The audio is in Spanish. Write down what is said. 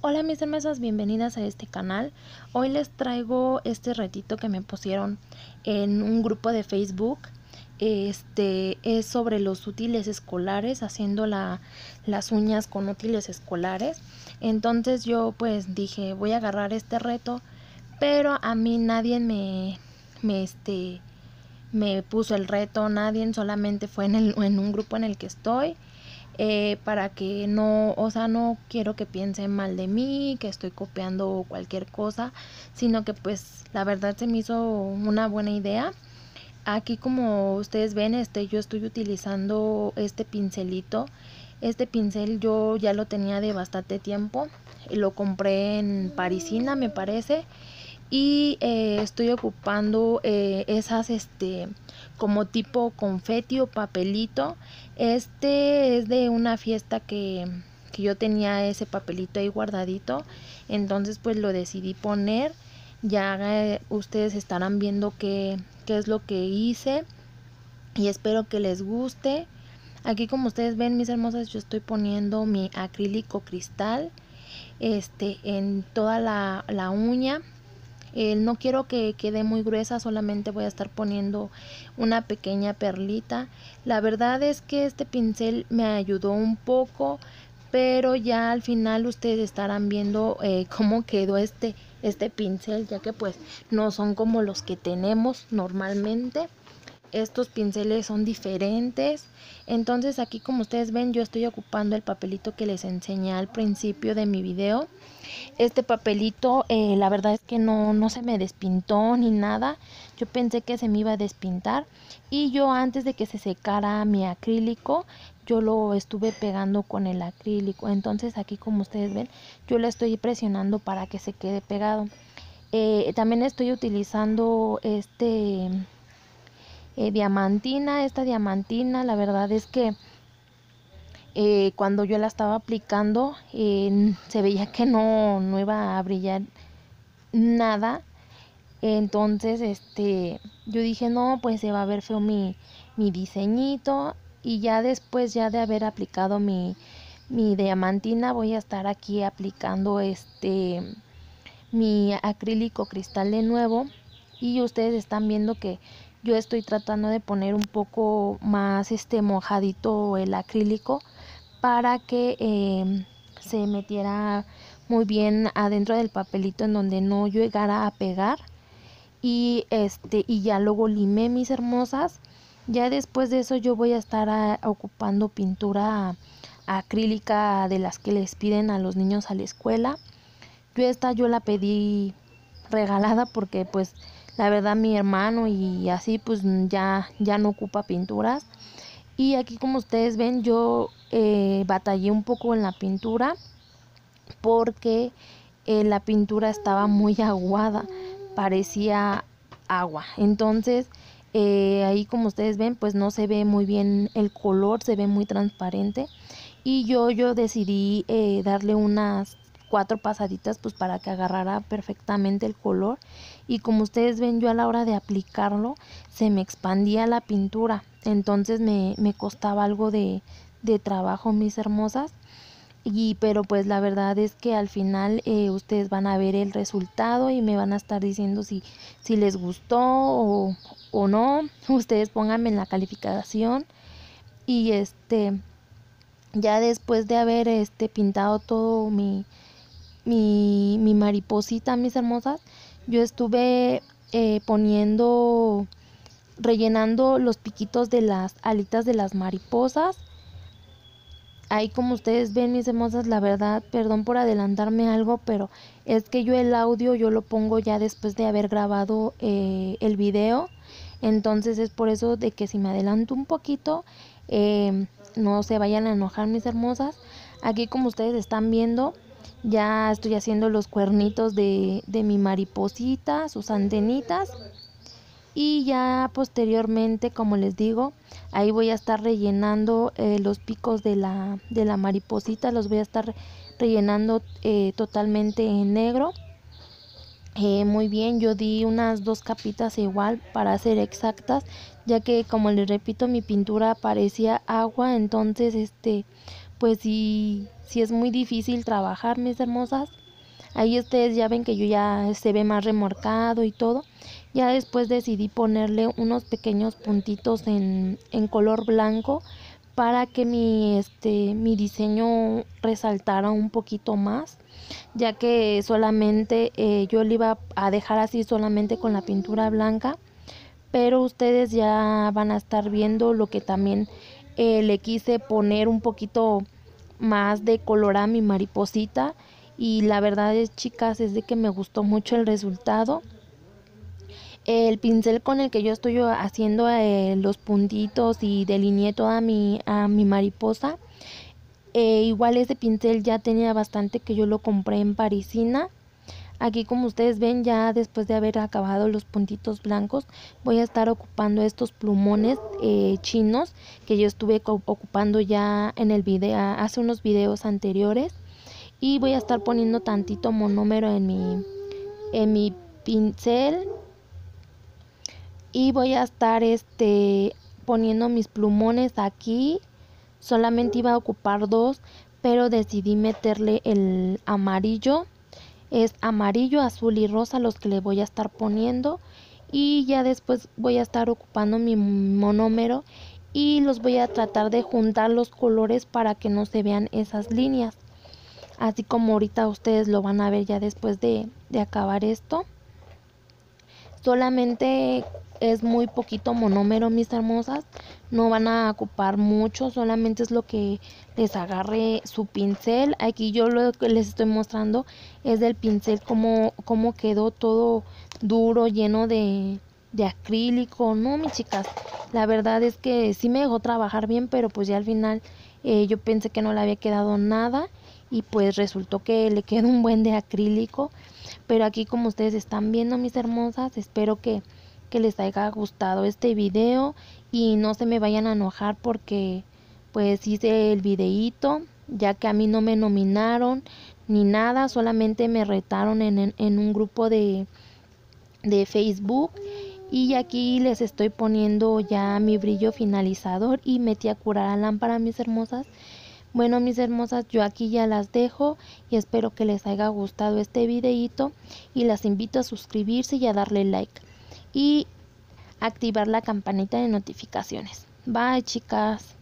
Hola mis hermosas, bienvenidas a este canal. Hoy les traigo este retito que me pusieron en un grupo de Facebook. Este es sobre los útiles escolares, haciendo las uñas con útiles escolares. Entonces yo pues dije, voy a agarrar este reto, pero a mí nadie me, me, este, me puso el reto, nadie, solamente fue en, el, en un grupo en el que estoy. Eh, para que no, o sea, no quiero que piensen mal de mí, que estoy copiando cualquier cosa, sino que pues la verdad se me hizo una buena idea. Aquí como ustedes ven, este, yo estoy utilizando este pincelito. Este pincel yo ya lo tenía de bastante tiempo, lo compré en Parisina me parece y eh, estoy ocupando eh, esas este como tipo confeti o papelito este es de una fiesta que, yo tenía ese papelito ahí guardadito entonces pues lo decidí poner ya eh, ustedes estarán viendo qué, es lo que hice y espero que les guste aquí como ustedes ven mis hermosas yo estoy poniendo mi acrílico cristal este en toda la, la uña no quiero que quede muy gruesa, solamente voy a estar poniendo una pequeña perlita. La verdad es que este pincel me ayudó un poco, pero ya al final ustedes estarán viendo eh, cómo quedó este, este pincel, ya que pues no son como los que tenemos normalmente estos pinceles son diferentes entonces aquí como ustedes ven yo estoy ocupando el papelito que les enseñé al principio de mi video este papelito eh, la verdad es que no, no se me despintó ni nada yo pensé que se me iba a despintar y yo antes de que se secara mi acrílico yo lo estuve pegando con el acrílico entonces aquí como ustedes ven yo le estoy presionando para que se quede pegado eh, también estoy utilizando este eh, diamantina, esta diamantina, la verdad es que eh, cuando yo la estaba aplicando eh, se veía que no, no iba a brillar nada. Entonces, este, yo dije, no, pues se va a ver feo mi, diseñito. Y ya después, ya de haber aplicado mi, mi diamantina, voy a estar aquí aplicando este, mi acrílico cristal de nuevo. Y ustedes están viendo que yo estoy tratando de poner un poco más este mojadito el acrílico para que em, se metiera muy bien adentro del papelito en donde no llegara a pegar y este y ya luego limé mis hermosas ya después de eso yo voy a estar ah, ocupando pintura acrílica de las que les piden a los niños a la escuela yo esta yo la pedí regalada porque pues la verdad mi hermano y así pues ya, ya no ocupa pinturas. Y aquí como ustedes ven yo eh, batallé un poco en la pintura porque eh, la pintura estaba muy aguada, parecía agua. Entonces eh, ahí como ustedes ven pues no se ve muy bien el color, se ve muy transparente. Y yo, yo decidí darle unas cuatro pasaditas pues para que agarrara perfectamente el color y como ustedes ven yo a la hora de aplicarlo se me expandía la pintura entonces me, me costaba algo de, trabajo mis hermosas y pero pues la verdad es que al final eh, ustedes van a ver el resultado y me van a estar diciendo si, si les gustó o, o no ustedes pónganme en la calificación y este ya después de haber este pintado todo mi mi, mi mariposita, mis hermosas, yo estuve eh, poniendo, rellenando los piquitos de las alitas de las mariposas. Ahí como ustedes ven, mis hermosas, la verdad, perdón por adelantarme algo, pero es que yo el audio yo lo pongo ya después de haber grabado eh, el video. Entonces es por eso de que si me adelanto un poquito, eh, no se vayan a enojar mis hermosas. Aquí como ustedes están viendo, ya estoy haciendo los cuernitos de, mi mariposita, sus antenitas. Y ya posteriormente, como les digo, ahí voy a estar rellenando eh, los picos de la, de la mariposita. Los voy a estar rellenando eh, totalmente en negro. Eh, muy bien, yo di unas dos capitas igual para ser exactas, ya que como les repito mi pintura parecía agua, entonces este pues si es muy difícil trabajar, mis hermosas. Ahí ustedes ya ven que yo ya se ve más remorcado y todo. Ya después decidí ponerle unos pequeños puntitos en, color blanco para que mi, este, mi diseño resaltara un poquito más ya que solamente eh, yo le iba a dejar así solamente con la pintura blanca pero ustedes ya van a estar viendo lo que también eh, le quise poner un poquito más de color a mi mariposita y la verdad es chicas es de que me gustó mucho el resultado el pincel con el que yo estoy haciendo eh, los puntitos y delineé toda mi, a mi mariposa eh, igual ese pincel ya tenía bastante que yo lo compré en Parisina Aquí como ustedes ven ya después de haber acabado los puntitos blancos voy a estar ocupando estos plumones eh, chinos que yo estuve ocupando ya en el video, hace unos videos anteriores y voy a estar poniendo tantito monómero en mi, en mi pincel y voy a estar este poniendo mis plumones aquí solamente iba a ocupar dos pero decidí meterle el amarillo es amarillo, azul y rosa los que le voy a estar poniendo y ya después voy a estar ocupando mi monómero y los voy a tratar de juntar los colores para que no se vean esas líneas así como ahorita ustedes lo van a ver ya después de, de acabar esto solamente es muy poquito monómero, mis hermosas. No van a ocupar mucho, solamente es lo que les agarre su pincel. Aquí yo lo que les estoy mostrando es del pincel como quedó todo duro, lleno de, de acrílico. No, mis chicas, la verdad es que sí me dejó trabajar bien, pero pues ya al final eh, yo pensé que no le había quedado nada y pues resultó que le quedó un buen de acrílico. Pero aquí como ustedes están viendo, mis hermosas, espero que que les haya gustado este video y no se me vayan a enojar porque pues hice el videito ya que a mí no me nominaron ni nada, solamente me retaron en, en, un grupo de, de Facebook y aquí les estoy poniendo ya mi brillo finalizador y metí a curar a lámpara mis hermosas bueno mis hermosas yo aquí ya las dejo y espero que les haya gustado este videito y las invito a suscribirse y a darle like y activar la campanita de notificaciones. Bye chicas.